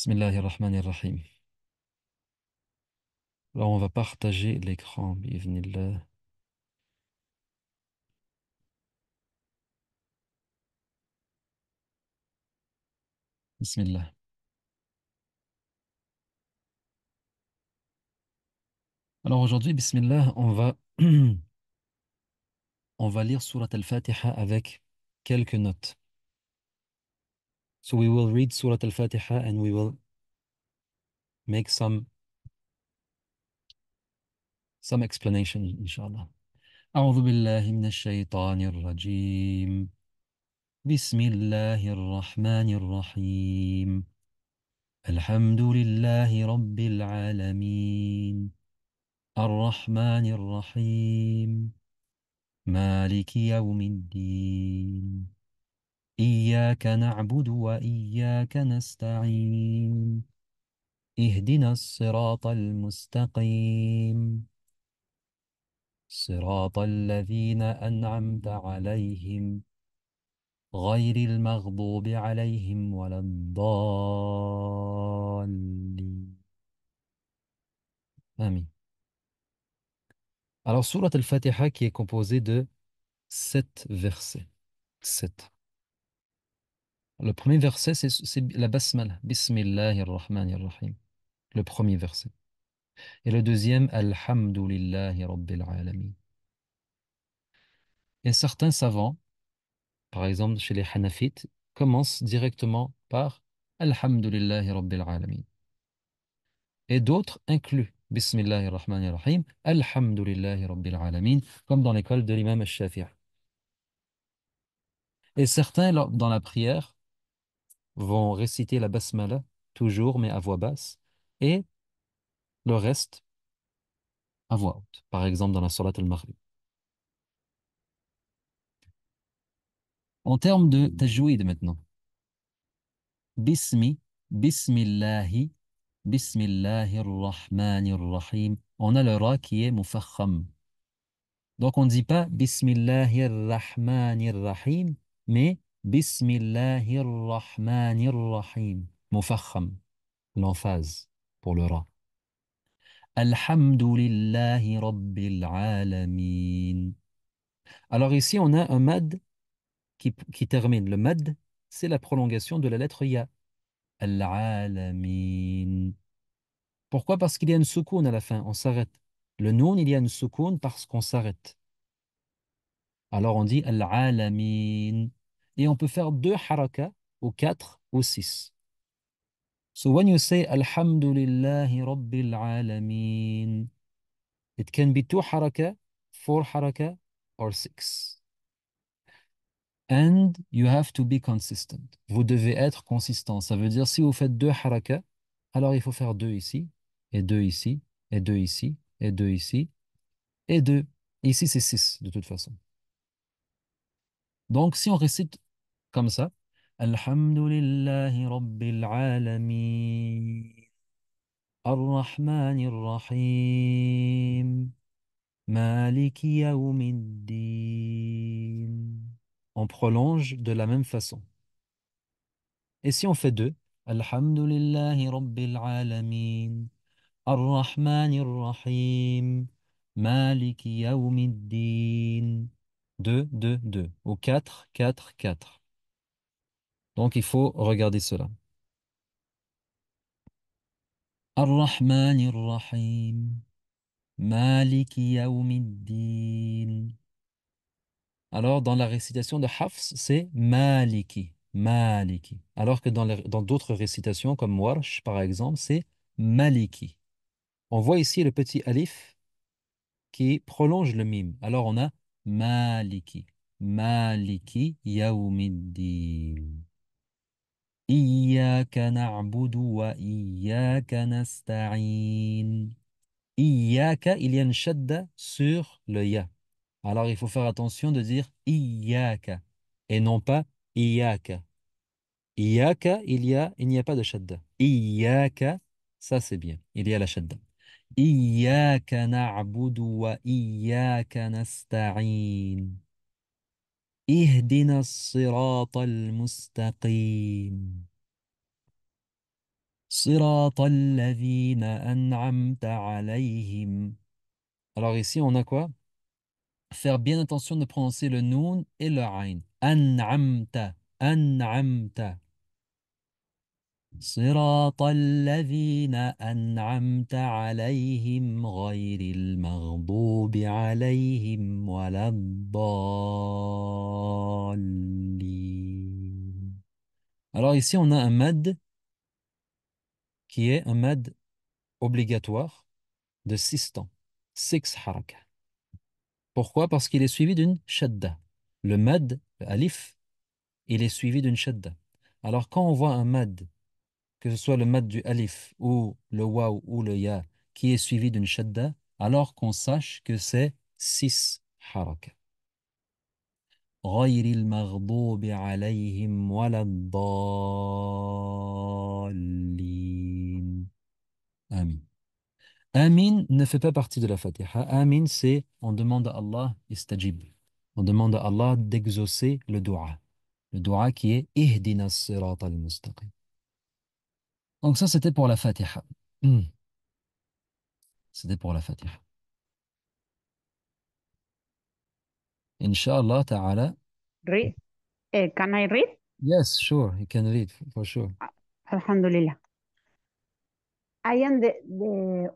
Bismillah rahman rahim Alors on va partager l'écran, bienvenue Bismillah. Alors aujourd'hui, Bismillah, on va, on va lire Surat al-Fatiha avec quelques notes. So we will read Surah Al-Fatiha and we will make some some explanation inshallah. أعوذ بالله من الشيطان الرجيم بسم الله الرحمن الرحيم الحمد لله رب العالمين الرحمن الرحيم مالك يوم الدين إياك نعبد وإياك نستعين اهدنا الصراط المستقيم صراط الذين أنعمت عليهم غير المغضوب عليهم ولا الضالين آمين Alors, Surat al-Fatiha qui est composée de sept versets. Sept. Le premier verset, c'est la basmala. Bismillahir Rahmanir Rahim. Le premier verset. Et le deuxième, Alhamdulillahi Rabbil Alamin. Et certains savants, par exemple chez les Hanafites, commencent directement par Alhamdulillahi Rabbil Alamin. Et d'autres incluent Bismillahir Rahmanir Rahim, Alhamdulillahi Rabbil Alamin, comme dans l'école de l'imam al-Shafi'a Et certains, dans la prière, vont réciter la basmala, toujours, mais à voix basse, et le reste à voix haute, par exemple dans la Salat al-Maghrib. En termes de tajwid maintenant, Bismi, Bismillahi, Bismillahir Rahmanir Rahim. On a le ra qui est Donc on ne dit pas Bismillahir Rahmanir Rahim, mais Bismillahir Rahmanir Mufakham. L'emphase pour le ra. Alhamdulillahi Rabbil alameen » Alors ici, on a un mad qui, termine. Le mad, c'est la prolongation de la lettre ya. al Pourquoi Parce qu'il y a une soukoun à la fin, on s'arrête. Le noun, il y a une soukoun parce qu'on s'arrête. Alors on dit al-alamin et on peut faire deux haraka ou quatre ou six. So when you say Alhamdulillahi Rabbil Alameen, it can be two haraka, four haraka, or six. And you have to be consistent. Vous devez être consistant. Ça veut dire si vous faites deux haraka, alors il faut faire deux ici, et deux ici, et deux ici, et deux ici, et deux. Ici, c'est six de toute façon. Donc, si on récite comme ça. Alhamdulillahi Rabbil Alamin. Ar-Rahmanir Rahim. Maliki Yawmiddin. On prolonge de la même façon. Et si on fait deux, Alhamdulillahi Rabbil Alamin. Ar-Rahmanir Rahim. Maliki Yawmiddin. Deux, deux, 2. Ou quatre, quatre, quatre. Donc il faut regarder cela. ar rahman rahim Malik Yawmiddin. Alors dans la récitation de Hafs, c'est Maliki, Maliki. Alors que dans, dans d'autres récitations comme Warsh par exemple, c'est Maliki. On voit ici le petit alif qui prolonge le mime. Alors on a Maliki, Maliki Yaumiddin. Iyaka نعبد iyaka نستعين Iyaka » il y a une shadda sur le ya alors il faut faire attention de dire iyaka » et non pas iyaka »« Iyaka » il y a il n'y a pas de shadda Iyaka » ça c'est bien il y a la shadda إياك نعبد وإياك نستعين اهدنا الصراط المستقيم صراط الذين أنعمت عليهم Alors ici, on a quoi Faire bien attention de prononcer le noun et le ain. An'amta. An'amta. Alors ici, on a un mad qui est un mad obligatoire de six temps, six haraka. Pourquoi Parce qu'il est suivi d'une shadda. Le mad, l'alif, alif, il est suivi d'une shadda. Alors quand on voit un mad que ce soit le mat du alif ou le waw ou le ya, qui est suivi d'une shadda, alors qu'on sache que c'est six haraka. Amin. Amin ne fait pas partie de la Fatiha. Amin, c'est on demande à Allah On demande à Allah d'exaucer le dua. Le dua qui est ihdina sirat al-mustaqim. Donc ça, c'était pour la Fatiha. Hmm. C'était pour la Fatiha. Inch'Allah ta'ala. Read. Eh, can I read? Yes, sure. You can read for sure. Ah, alhamdulillah. I am the, the,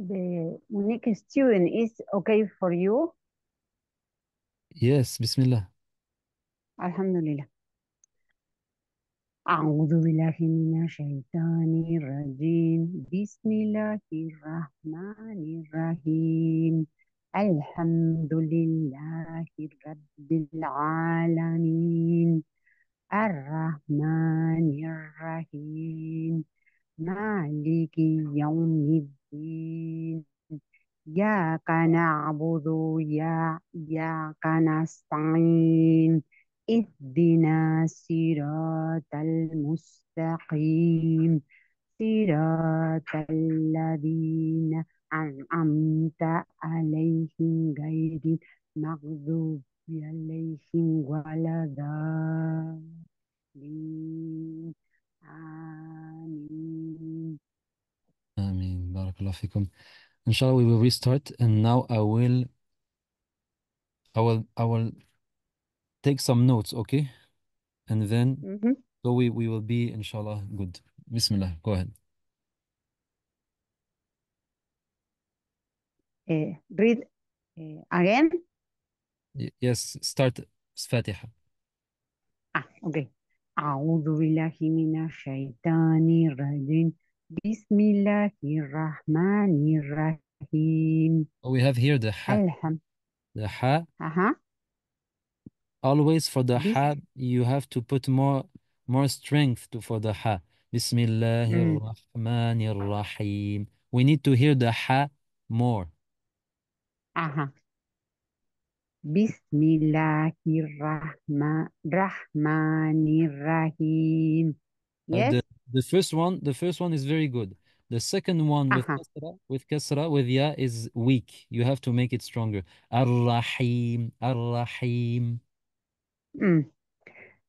the unique student. Is okay for you? Yes, Bismillah. Alhamdulillah. أعوذ بالله من الشيطان الرجيم بسم الله الرحمن الرحيم الحمد لله رب العالمين الرحمن الرحيم مالك يوم الدين يا نعبد يا نستعين اهدنا صراط المستقيم صراط الذين أنعمت عليهم غير المغضوب عليهم ولا الضالين آمين آمين بارك الله فيكم إن شاء الله we will restart and now I will I will I will take some notes, okay? And then mm -hmm. so we, we will be, inshallah, good. Bismillah, go ahead. Uh, read uh, again? Y yes, start Fatiha. Ah, okay. Oh, we have here the ha. Alham. The ha. Uh -huh always for the mm-hmm. ha you have to put more more strength to, for the ha Bismillahirrahmanirrahim. We need to hear the ha more. Aha. Uh-huh. Bismillahirrahmanirrahim. Uh, yes. the, first one, the first one is very good. The second one with uh -huh. kasra, with kasra, with ya is weak. You have to make it stronger. Ar-Rahim, Ar-Rahim.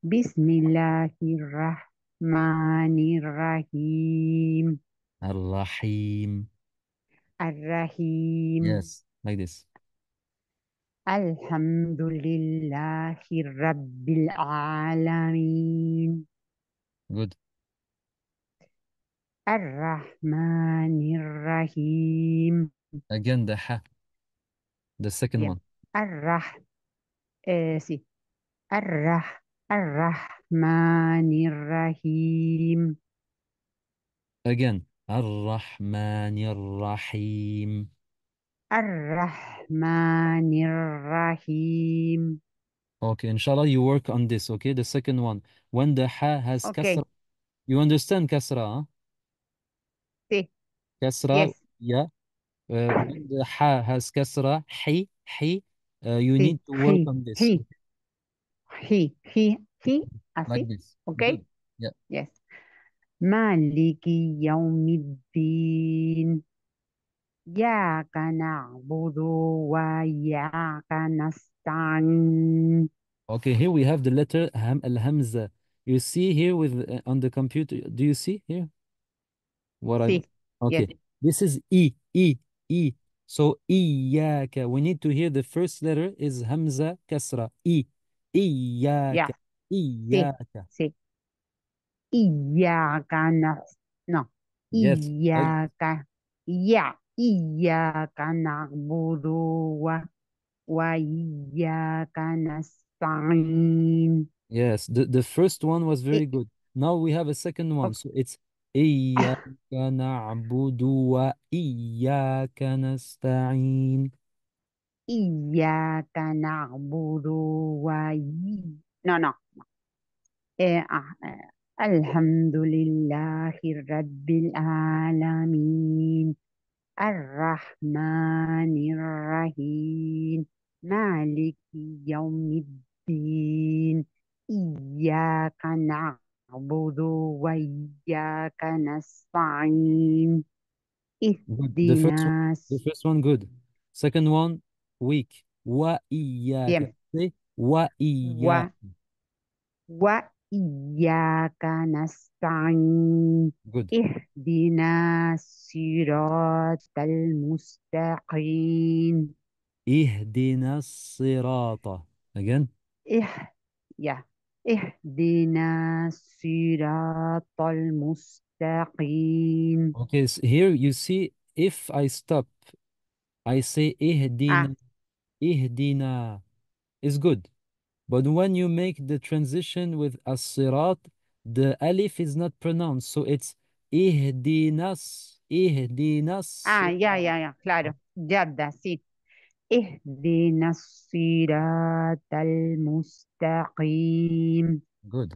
بسم الله الرحمن الرحيم الرحيم الرحيم Yes, like this. الحمد لله رب العالمين Good. الرحمن الرحيم Again, the ha, the second yeah. one. الرح آه eh, سي الرح الرحمن الرحيم Again, الرحمن الرحيم الرحمن الرحيم Okay, inshallah you work on this, okay? The second one. When the ha has okay. kasra, you understand kasra, huh? Si. Kasra, yes. yeah. Uh, when the ha has kasra, hi, hi, uh, you si. need to work hi. on this. Hi. he, he, he, así. Like this. Okay? Yes. -hmm. Yeah. Yes. Maliki yaumiddin. إياك نعبد وإياك نستعين. Okay, here we have the letter Ham Al Hamza. You see here with uh, on the computer. Do you see here? What I see. okay. Yes. This is E E E. So إياك. We need to hear the first letter is Hamza Kasra. E. Ya, Iyaka, sí, iyaka. sí. Iyaka, no, no. Yes, right. Iyaka, ya, iyaka na'budu wa, wa iyaka nasta'in. Yes, the, the first one was very good. Now we have a second one. So it's إياك نعبد وإياك نستعين. إياك نعبد وإي no no eh, ah, eh, Alhamdulillahi Rabbil Alameen Ar-Rahmanir Rahim Maliki Yawmiddin Iyaka na'budu wa The first one. The first one good. Second one, week. Wa iyaka. Wa iyaka. Wa iyaka nasta'in. Good. Ihdina sirat al-mustaqin. Ihdina sirata. Again. Ih, yeah. اهدنا الصراط المستقيم. Okay, so here you see if I stop, I say اهدنا ah ihdina is good. But when you make the transition with as-sirat, the alif is not pronounced. So it's ihdinas, ihdinas. Ah, yeah, yeah, yeah. claro. da, sí. اهدنا الصراط Good.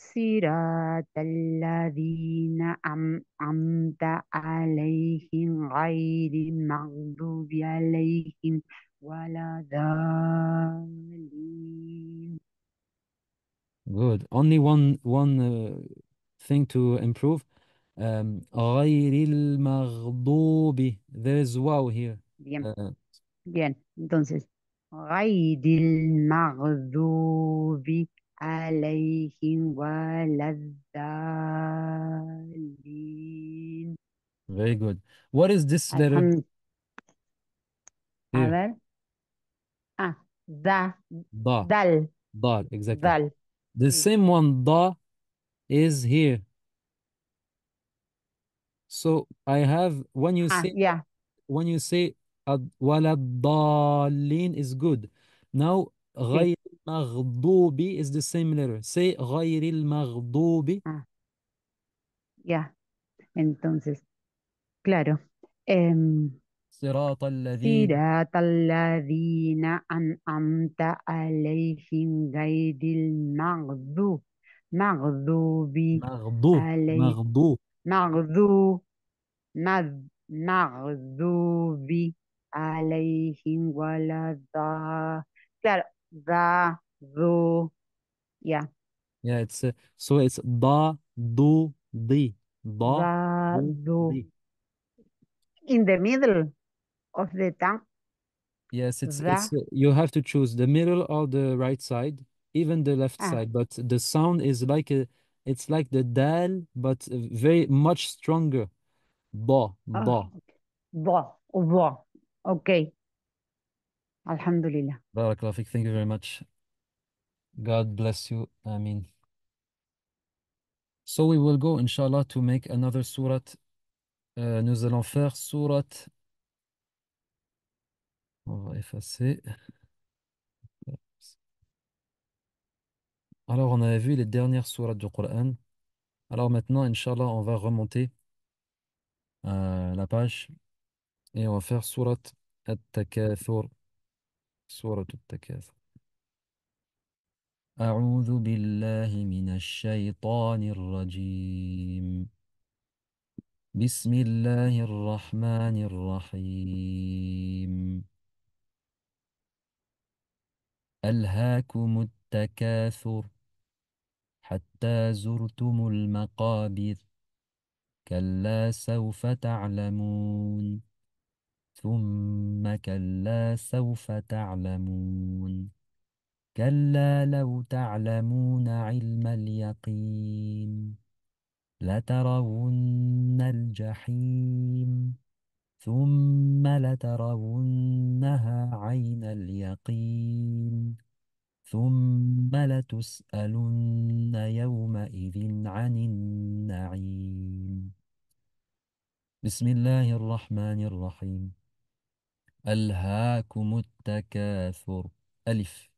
صراط الذين أنعمت عليهم غير المغضوب عليهم ولا Good. Only one one uh, thing to improve. Um, المغضوب. There is wow here. Bien. Uh, Bien. Entonces, غير المغضوب عليهم ولا الضالين Very good. What is this letter الحمد here? ver. Ah, da, Da, dal, dal, exactly. dal. The Mm. same one, da, is here. So I have, when you Ah, say, yeah. when you say, ad- وَلَا الضَّالِّينَ is good. Now, غَيْرِ المغضوب is the same letter say غير المغضوب ah. ya entonces claro um, صراط الذين صراط الذين أنعمت عليهم غير المغضوب مغضوب مغضوب علي مغضوب مغضوب مغضوب عليهم ولا ضال claro the, the. Yeah. Yeah, it's uh, so it's da, do, di. Da, the, do. Di. In the middle of the tongue. Yes, it's, it's uh, you have to choose the middle or the right side, even the left ah. side, but the sound is like a it's like the dal, but very much stronger. Ba, ah, ba. Ba, ba. Okay. Alhamdulillah. Barakallah Thank you very much. God bless you. mean, So we will go, inshallah, to make another surat. Euh, nous allons faire surat. On va effacer. Alors, on a vu les dernières sourates du Coran. Alors maintenant, Inshallah, on va remonter euh, la page et on va faire surat At-Takathur. سورة التكاثر أعوذ بالله من الشيطان الرجيم بسم الله الرحمن الرحيم ألهاكم التكاثر حتى زرتم المقابر كلا سوف تعلمون ثم كلا سوف تعلمون كلا لو تعلمون علم اليقين لترون الجحيم ثم لترونها عين اليقين ثم لتسألن يومئذ عن النعيم بسم الله الرحمن الرحيم ألهاكم التكاثر ألف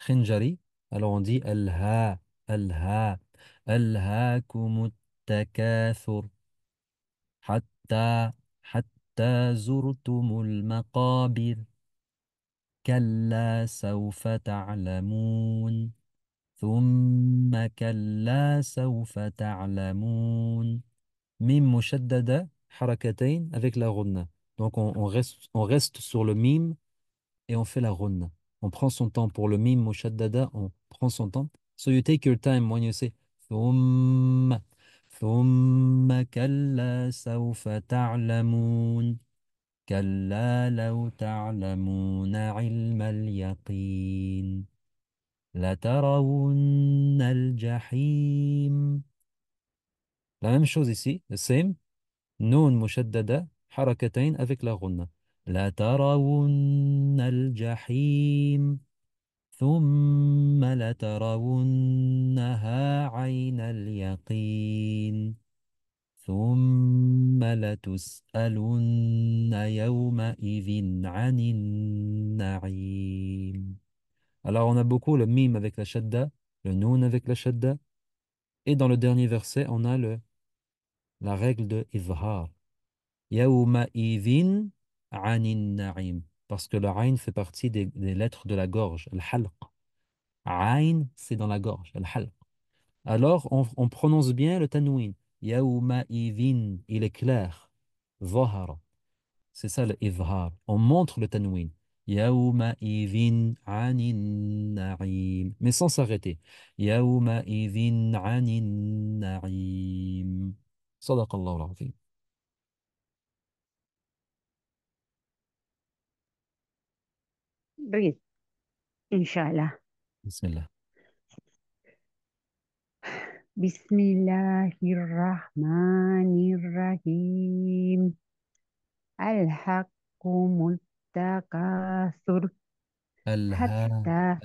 خنجري ألو on dit ألها ألها ألهاكم التكاثر حتى حتى زرتم المقابر كلا سوف تعلمون ثم كلا سوف تعلمون ميم مشددة حركتين avec la غنة Donc on, reste, on reste sur le mime et on fait la run. On prend son temps pour le mime mushaddada, on prend son temps. So you take your time when you say ثم ثم كلا سوف تعلمون كلا لو تعلمون La al La même chose ici, the same. Non, mushaddada, حركتين avec لا غنة لترون الجحيم ثم لترونها عين اليقين ثم لتسألن يومئذ عن النعيم Alors on a beaucoup le mime avec la shadda, le noun avec la shadda, et dans le dernier verset on a le, la règle de izhar. ivin anin na'im. Parce que le ain fait partie des, lettres de la gorge, al-halq. Ain, c'est dans la gorge, al-halq. Alors, on, prononce bien le tanouin. Yaoumaïvin, il est clair. vohar C'est ça le ivhar On montre le tanouin. ivin anin na'im. Mais sans s'arrêter. Yaoumaïvin anin na'im. Sadaqallahu al بريد إن شاء الله بسم الله بسم الله الرحمن الرحيم الحق التكاثر حتى ألها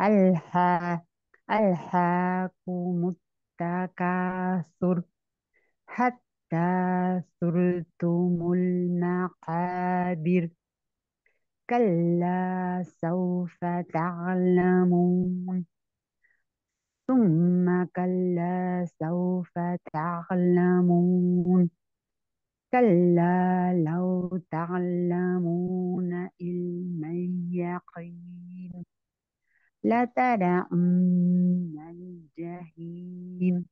ألها ألحاكم التكاثر حتى صرتم المقابر كلا سوف تعلمون ثم كلا سوف تعلمون كلا لو تعلمون علم اليقين لترون الجحيم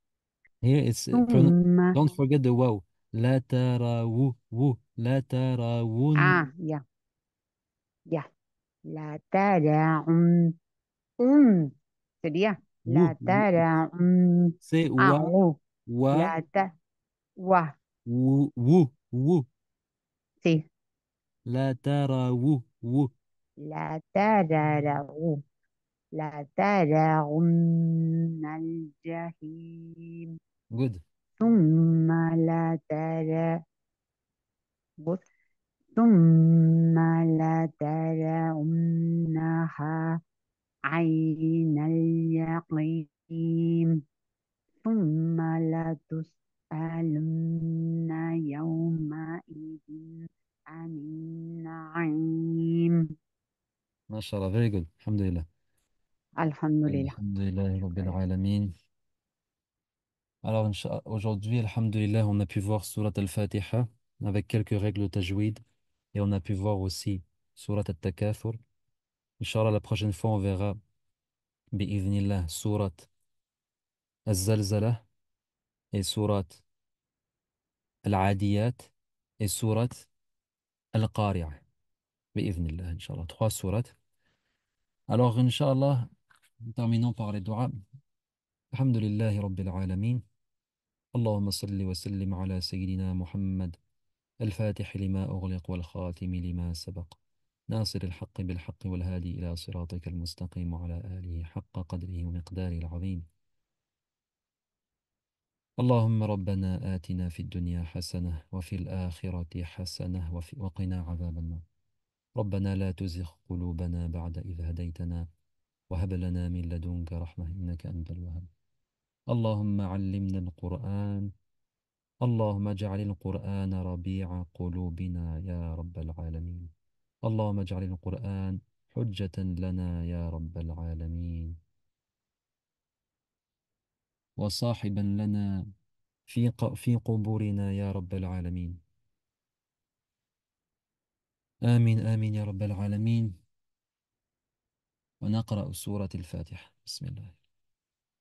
Here it's ثم don't forget the wow لا ترى و و لا ترون ah yeah Ya. La tara. Un. un, Sería. La uh, tara. Un. Sí, La ta. Wa. La tara, La tara. La tara. Un. Al jahim. Good. ثم لترونها عين اليقين ثم لتسألن يومئذ عن النعيم ما شاء الله very good الحمد لله الحمد لله الحمد لله رب العالمين Alors, aujourd'hui, Alhamdulillah, on a pu voir Surat al-Fatiha avec quelques règles tajwid. Et on a pu voir aussi Surat al-Takafur. Inch'Allah, la prochaine fois, on verra, Bi'ivnillah, Surat al zalzala et Surat al-Adiyat et Surat al-Qari'ah. Bi'ivnillah, Inch'Allah. Trois sourates. Alors, Inch'Allah, terminons par les doigts. Alhamdulillahi Rabbil Alameen. Allahumma salli wa sallim ala Sayyidina Muhammad. الفاتح لما أغلق والخاتم لما سبق ناصر الحق بالحق والهادي إلى صراطك المستقيم على آله حق قدره ومقداره العظيم اللهم ربنا آتنا في الدنيا حسنة وفي الآخرة حسنة وفي وقنا عذاب النار ربنا لا تزغ قلوبنا بعد إذ هديتنا وهب لنا من لدنك رحمة إنك أنت الوهاب اللهم علمنا القرآن اللهم اجعل القرآن ربيع قلوبنا يا رب العالمين اللهم اجعل القرآن حجة لنا يا رب العالمين وصاحبا لنا في في قبورنا يا رب العالمين آمين آمين يا رب العالمين ونقرأ سورة الفاتحة بسم الله